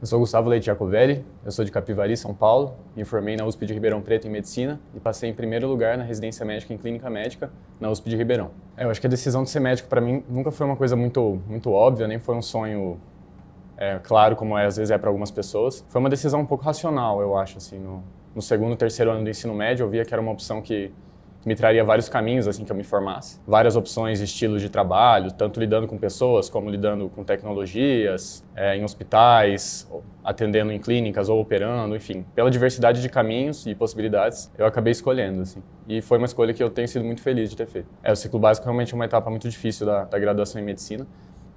Eu sou Gustavo Leite Jacovelli, eu sou de Capivari, São Paulo, me formei na USP de Ribeirão Preto em Medicina e passei em primeiro lugar na residência médica em Clínica Médica na USP de Ribeirão. É, eu acho que a decisão de ser médico para mim nunca foi uma coisa muito, muito óbvia, nem foi um sonho é, claro como é, às vezes é para algumas pessoas. Foi uma decisão um pouco racional, eu acho, assim, no, no segundo, terceiro ano do ensino médio eu via que era uma opção que me traria vários caminhos assim que eu me formasse, várias opções de estilos de trabalho, tanto lidando com pessoas como lidando com tecnologias, é, em hospitais, atendendo em clínicas ou operando, enfim, pela diversidade de caminhos e possibilidades, eu acabei escolhendo assim. E foi uma escolha que eu tenho sido muito feliz de ter feito. É, o ciclo básico é realmente é uma etapa muito difícil da, da graduação em medicina.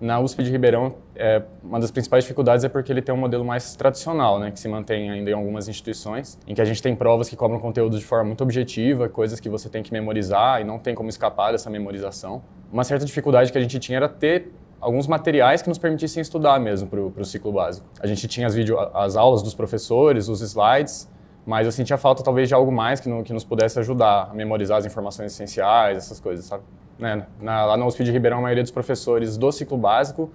Na USP de Ribeirão, é, uma das principais dificuldades é porque ele tem um modelo mais tradicional, né, que se mantém ainda em algumas instituições, em que a gente tem provas que cobram conteúdo de forma muito objetiva, coisas que você tem que memorizar e não tem como escapar dessa memorização. Uma certa dificuldade que a gente tinha era ter alguns materiais que nos permitissem estudar mesmo para o ciclo básico. A gente tinha as, video, as aulas dos professores, os slides, mas eu sentia falta talvez de algo mais que, no, que nos pudesse ajudar a memorizar as informações essenciais, essas coisas, sabe? Né? Na, lá na USP de Ribeirão, a maioria dos professores do ciclo básico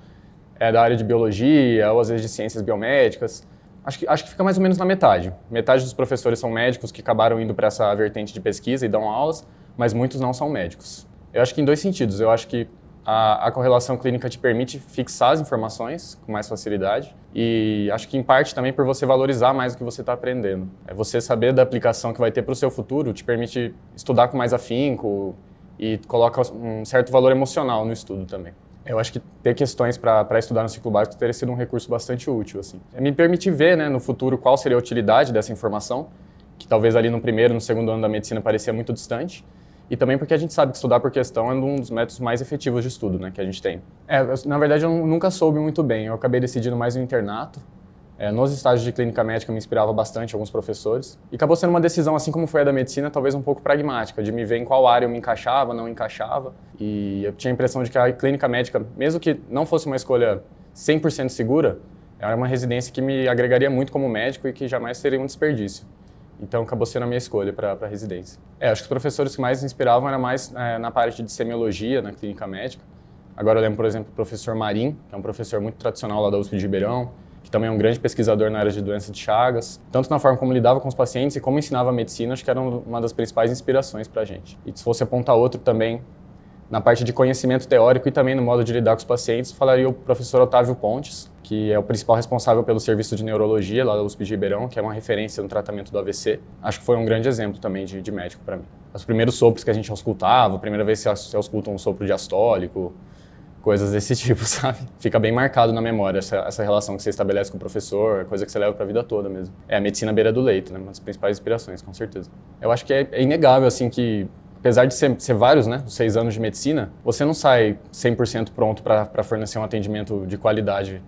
é da área de biologia ou às vezes de ciências biomédicas. Acho que, acho que fica mais ou menos na metade. Metade dos professores são médicos que acabaram indo para essa vertente de pesquisa e dão aulas, mas muitos não são médicos. Eu acho que em dois sentidos. Eu acho que a, a, correlação clínica te permite fixar as informações com mais facilidade e acho que em parte também por você valorizar mais o que você está aprendendo. É você saber da aplicação que vai ter para o seu futuro te permite estudar com mais afinco, e coloca um certo valor emocional no estudo também. Eu acho que ter questões para estudar no ciclo básico teria sido um recurso bastante útil. Assim. É me permitir ver né, no futuro qual seria a utilidade dessa informação, que talvez ali no primeiro, no segundo ano da medicina parecia muito distante, e também porque a gente sabe que estudar por questão é um dos métodos mais efetivos de estudo né, que a gente tem. É, na verdade, eu nunca soube muito bem. Eu acabei decidindo mais no internato, é, nos estágios de clínica médica me inspirava bastante alguns professores e acabou sendo uma decisão, assim como foi a da medicina, talvez um pouco pragmática, de me ver em qual área eu me encaixava, não encaixava. E eu tinha a impressão de que a clínica médica, mesmo que não fosse uma escolha 100% segura, era uma residência que me agregaria muito como médico e que jamais seria um desperdício. Então acabou sendo a minha escolha para a residência. É, acho que os professores que mais me inspiravam era mais é, na parte de semiologia na clínica médica. Agora eu lembro, por exemplo, o professor Marim, que é um professor muito tradicional lá da USP de Ribeirão que também é um grande pesquisador na área de doença de Chagas, tanto na forma como lidava com os pacientes e como ensinava a medicina, acho que era uma das principais inspirações para a gente. E se fosse apontar outro também, na parte de conhecimento teórico e também no modo de lidar com os pacientes, falaria o professor Otávio Pontes, que é o principal responsável pelo serviço de neurologia lá da USP de Ribeirão, que é uma referência no tratamento do AVC. Acho que foi um grande exemplo também de, de médico para mim. Os primeiros sopros que a gente auscultava, a primeira vez que você ausculta um sopro diastólico, coisas desse tipo, sabe? Fica bem marcado na memória essa, essa relação que você estabelece com o professor, coisa que você leva para a vida toda mesmo. É a medicina à beira do leito, né? Uma das principais inspirações, com certeza. Eu acho que é, é inegável, assim, que apesar de ser, ser, vários, né, seis anos de medicina, você não sai 100% pronto para fornecer um atendimento de qualidade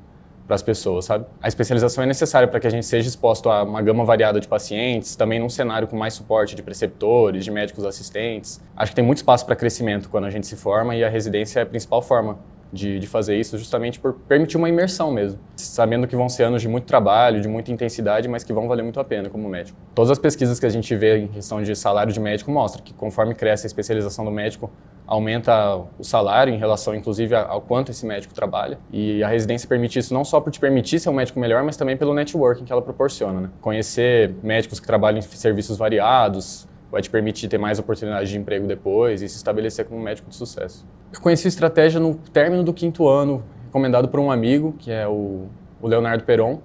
para as pessoas, sabe? A especialização é necessária para que a gente seja exposto a uma gama variada de pacientes, também num cenário com mais suporte de preceptores, de médicos assistentes. Acho que tem muito espaço para crescimento quando a gente se forma e a residência é a principal forma de, de, fazer isso, justamente por permitir uma imersão mesmo, sabendo que vão ser anos de muito trabalho, de muita intensidade, mas que vão valer muito a pena como médico. Todas as pesquisas que a gente vê em questão de salário de médico mostram que conforme cresce a especialização do médico, aumenta o salário em relação, inclusive, ao quanto esse médico trabalha. E a residência permite isso não só por te permitir ser um médico melhor, mas também pelo networking que ela proporciona. Né? Conhecer médicos que trabalham em serviços variados vai te permitir ter mais oportunidades de emprego depois e se estabelecer como um médico de sucesso. Eu conheci a estratégia no término do quinto ano, recomendado por um amigo, que é o, Leonardo Peron.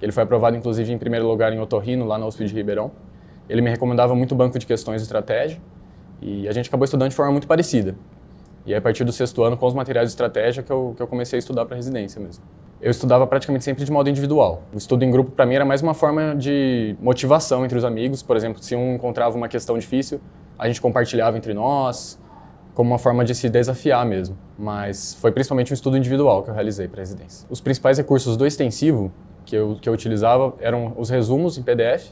Ele foi aprovado, inclusive, em primeiro lugar em Otorrino, lá na USP de Ribeirão. Ele me recomendava muito o banco de questões de estratégia e a gente acabou estudando de forma muito parecida. E é a partir do sexto ano, com os materiais de estratégia, que eu, que eu comecei a estudar para residência mesmo. Eu estudava praticamente sempre de modo individual. O estudo em grupo, para mim, era mais uma forma de motivação entre os amigos. Por exemplo, se um encontrava uma questão difícil, a gente compartilhava entre nós, como uma forma de se desafiar mesmo. Mas foi principalmente um estudo individual que eu realizei para a residência. Os principais recursos do extensivo que eu, que eu utilizava eram os resumos em PDF,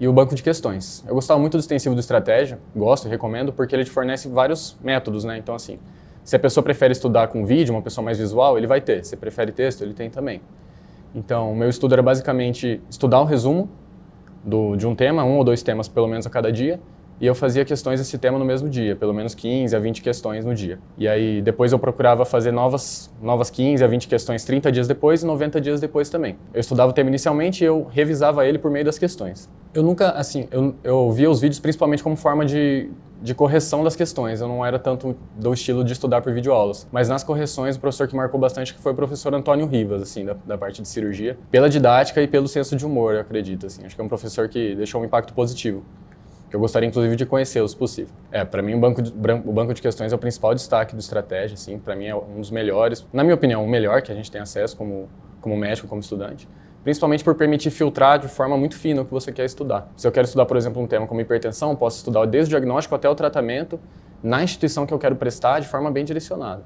e o banco de questões. Eu gostava muito do extensivo do Estratégia, gosto e recomendo, porque ele te fornece vários métodos, né? Então, assim, se a pessoa prefere estudar com vídeo, uma pessoa mais visual, ele vai ter. Se prefere texto, ele tem também. Então, meu estudo era basicamente estudar um resumo do, de um tema, um ou dois temas pelo menos a cada dia, e eu fazia questões desse tema no mesmo dia, pelo menos 15 a 20 questões no dia. E aí depois eu procurava fazer novas, novas 15 a 20 questões 30 dias depois e 90 dias depois também. Eu estudava o tema inicialmente e eu revisava ele por meio das questões. Eu nunca, assim, eu, eu via os vídeos principalmente como forma de, de correção das questões. Eu não era tanto do estilo de estudar por videoaulas. Mas nas correções, o professor que marcou bastante foi o professor Antônio Rivas, assim, da, da, parte de cirurgia. Pela didática e pelo senso de humor, eu acredito, assim. Acho que é um professor que deixou um impacto positivo que eu gostaria inclusive de conhecê-los, se possível. É, para mim o banco, de, o banco de questões é o principal destaque do estratégia, assim, para mim é um dos melhores, na minha opinião, o melhor que a gente tem acesso como, como médico, como estudante principalmente por permitir filtrar de forma muito fina o que você quer estudar. Se eu quero estudar, por exemplo, um tema como hipertensão, posso estudar desde o diagnóstico até o tratamento na instituição que eu quero prestar de forma bem direcionada.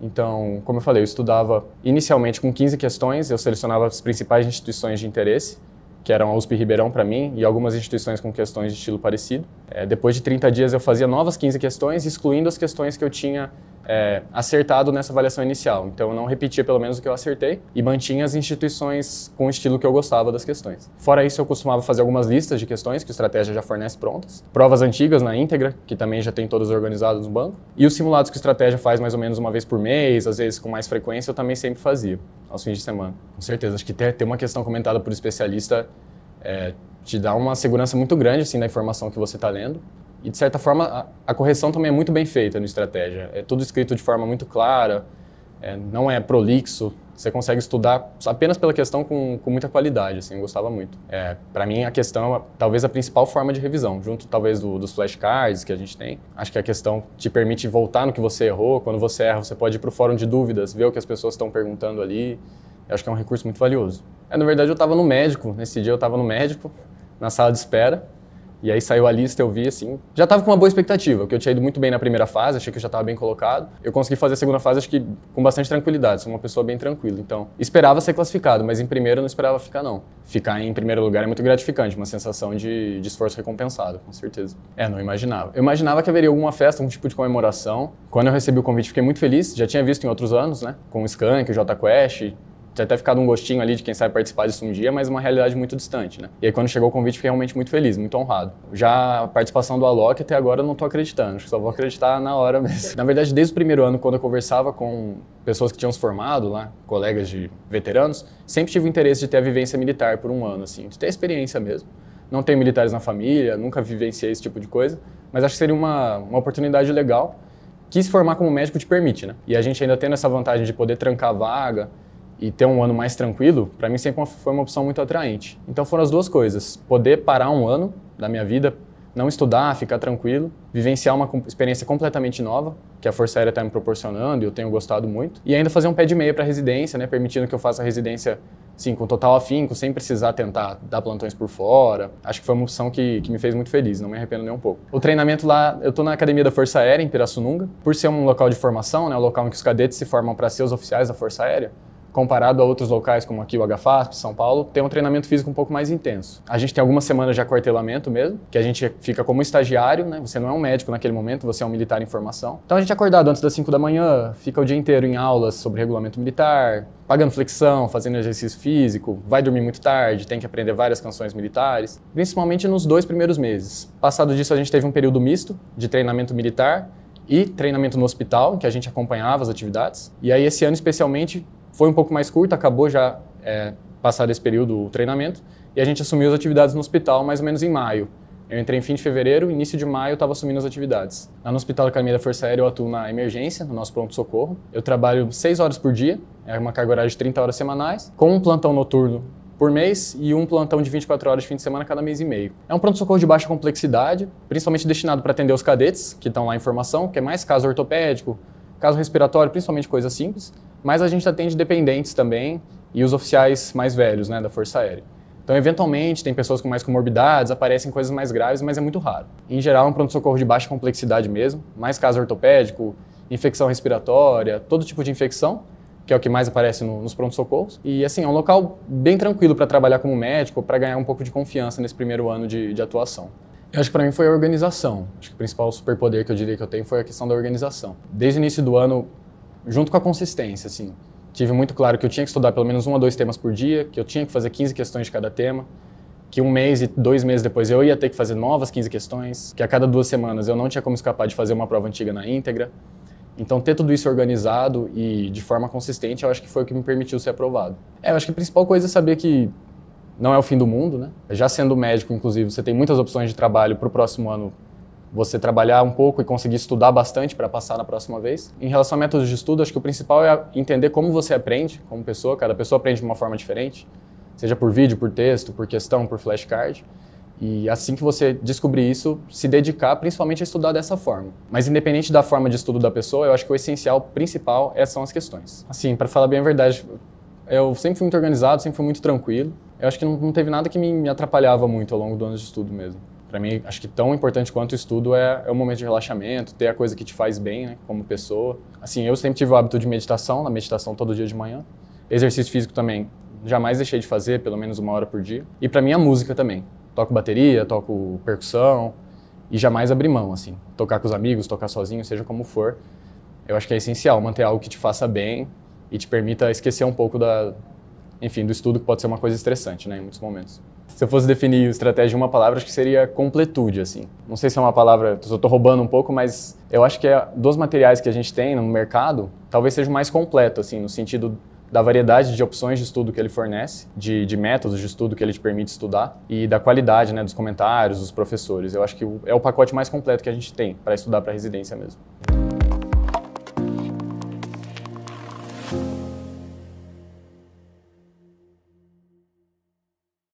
Então, como eu falei, eu estudava inicialmente com 15 questões, eu selecionava as principais instituições de interesse que eram a USP Ribeirão para mim e algumas instituições com questões de estilo parecido. É, depois de 30 dias eu fazia novas 15 questões, excluindo as questões que eu tinha é, acertado nessa avaliação inicial. Então eu não repetia pelo menos o que eu acertei e mantinha as instituições com o estilo que eu gostava das questões. Fora isso, eu costumava fazer algumas listas de questões que o Estratégia já fornece prontas, provas antigas na íntegra, que também já tem todas organizadas no banco, e os simulados que o Estratégia faz mais ou menos uma vez por mês, às vezes com mais frequência, eu também sempre fazia, aos fins de semana. Com certeza, acho que ter, ter uma questão comentada por especialista é, te dá uma segurança muito grande assim da informação que você está lendo. E, de certa forma, a, a, correção também é muito bem feita no Estratégia. É tudo escrito de forma muito clara, é, não é prolixo. Você consegue estudar apenas pela questão com, com muita qualidade, assim, eu gostava muito. É, para mim, a questão, talvez a principal forma de revisão, junto talvez do, dos flashcards que a gente tem. Acho que a questão te permite voltar no que você errou. Quando você erra, você pode ir para o fórum de dúvidas, ver o que as pessoas estão perguntando ali. Eu acho que é um recurso muito valioso. É, na verdade, eu estava no médico, nesse dia eu estava no médico, na sala de espera. E aí saiu a lista, eu vi assim. Já tava com uma boa expectativa, porque eu tinha ido muito bem na primeira fase, achei que eu já tava bem colocado. Eu consegui fazer a segunda fase, acho que com bastante tranquilidade, sou uma pessoa bem tranquila. Então, esperava ser classificado, mas em primeiro eu não esperava ficar, não. Ficar em primeiro lugar é muito gratificante, uma sensação de, de esforço recompensado, com certeza. É, não imaginava. Eu imaginava que haveria alguma festa, algum tipo de comemoração. Quando eu recebi o convite, fiquei muito feliz, já tinha visto em outros anos, né? Com o Skank, o J Quest, tinha até ficado um gostinho ali de quem sabe participar disso um dia, mas uma realidade muito distante, né? E aí quando chegou o convite fiquei realmente muito feliz, muito honrado. Já a participação do Alok até agora eu não tô acreditando, acho que só vou acreditar na hora mesmo. Na verdade, desde o primeiro ano, quando eu conversava com pessoas que tinham se formado lá, colegas de veteranos, sempre tive o interesse de ter a vivência militar por um ano, assim, de ter a experiência mesmo. Não tenho militares na família, nunca vivenciei esse tipo de coisa, mas acho que seria uma, uma oportunidade legal que se formar como médico te permite, né? E a gente ainda tendo essa vantagem de poder trancar vaga, e ter um ano mais tranquilo, para mim sempre foi uma opção muito atraente. Então foram as duas coisas: poder parar um ano da minha vida, não estudar, ficar tranquilo, vivenciar uma experiência completamente nova, que a Força Aérea está me proporcionando e eu tenho gostado muito, e ainda fazer um pé de meia para residência, né, permitindo que eu faça a residência sim, com total afinco, sem precisar tentar dar plantões por fora. Acho que foi uma opção que, que me fez muito feliz, não me arrependo nem um pouco. O treinamento lá, eu estou na Academia da Força Aérea, em Pirassununga. Por ser um local de formação, né, o local em que os cadetes se formam para ser os oficiais da Força Aérea, comparado a outros locais como aqui o HFASP, São Paulo, tem um treinamento físico um pouco mais intenso. A gente tem algumas semanas de acuartelamento mesmo, que a gente fica como estagiário, né? Você não é um médico naquele momento, você é um militar em formação. Então a gente é acordado antes das 5 da manhã, fica o dia inteiro em aulas sobre regulamento militar, pagando flexão, fazendo exercício físico, vai dormir muito tarde, tem que aprender várias canções militares, principalmente nos dois primeiros meses. Passado disso, a gente teve um período misto de treinamento militar e treinamento no hospital, em que a gente acompanhava as atividades. E aí, esse ano especialmente, foi um pouco mais curta, acabou já é, passado esse período o treinamento, e a gente assumiu as atividades no hospital mais ou menos em maio. Eu entrei em fim de fevereiro, início de maio eu estava assumindo as atividades. Lá no Hospital da Academia da Força Aérea eu atuo na emergência, no nosso pronto-socorro. Eu trabalho seis horas por dia, é uma carga horária de 30 horas semanais, com um plantão noturno por mês e um plantão de 24 horas de fim de semana cada mês e meio. É um pronto-socorro de baixa complexidade, principalmente destinado para atender os cadetes que estão lá em formação, que é mais caso ortopédico, caso respiratório, principalmente coisa simples. Mas a gente atende dependentes também e os oficiais mais velhos né, da Força Aérea. Então, eventualmente, tem pessoas com mais comorbidades, aparecem coisas mais graves, mas é muito raro. Em geral, é um pronto-socorro de baixa complexidade mesmo, mais caso ortopédico, infecção respiratória, todo tipo de infecção, que é o que mais aparece no, nos pronto-socorros. E, assim, é um local bem tranquilo para trabalhar como médico, para ganhar um pouco de confiança nesse primeiro ano de, de atuação. Eu acho que para mim foi a organização. Acho que o principal superpoder que eu diria que eu tenho foi a questão da organização. Desde o início do ano, junto com a consistência, assim. Tive muito claro que eu tinha que estudar pelo menos um a dois temas por dia, que eu tinha que fazer 15 questões de cada tema, que um mês e dois meses depois eu ia ter que fazer novas 15 questões, que a cada duas semanas eu não tinha como escapar de fazer uma prova antiga na íntegra. Então, ter tudo isso organizado e de forma consistente, eu acho que foi o que me permitiu ser aprovado. É, eu acho que a principal coisa é saber que não é o fim do mundo, né? Já sendo médico, inclusive, você tem muitas opções de trabalho para o próximo ano você trabalhar um pouco e conseguir estudar bastante para passar na próxima vez. Em relação a métodos de estudo, acho que o principal é entender como você aprende como pessoa. Cada pessoa aprende de uma forma diferente, seja por vídeo, por texto, por questão, por flashcard. E assim que você descobrir isso, se dedicar principalmente a estudar dessa forma. Mas independente da forma de estudo da pessoa, eu acho que o essencial principal é, são as questões. Assim, para falar bem a verdade, eu sempre fui muito organizado, sempre fui muito tranquilo. Eu acho que não, teve nada que me, me atrapalhava muito ao longo do ano de estudo mesmo para mim, acho que tão importante quanto o estudo é, é o momento de relaxamento, ter a coisa que te faz bem, né, como pessoa. Assim, eu sempre tive o hábito de meditação, na meditação todo dia de manhã. Exercício físico também, jamais deixei de fazer, pelo menos uma hora por dia. E para mim, a música também. Toco bateria, toco percussão e jamais abrir mão, assim. Tocar com os amigos, tocar sozinho, seja como for. Eu acho que é essencial manter algo que te faça bem e te permita esquecer um pouco da, enfim, do estudo que pode ser uma coisa estressante, né, em muitos momentos. Se eu fosse definir estratégia em uma palavra, acho que seria completude, assim. Não sei se é uma palavra, eu estou roubando um pouco, mas eu acho que é, dos materiais que a gente tem no mercado, talvez seja o mais completo, assim, no sentido da variedade de opções de estudo que ele fornece, de, de, métodos de estudo que ele te permite estudar e da qualidade né, dos comentários dos professores. Eu acho que é o pacote mais completo que a gente tem para estudar para residência mesmo.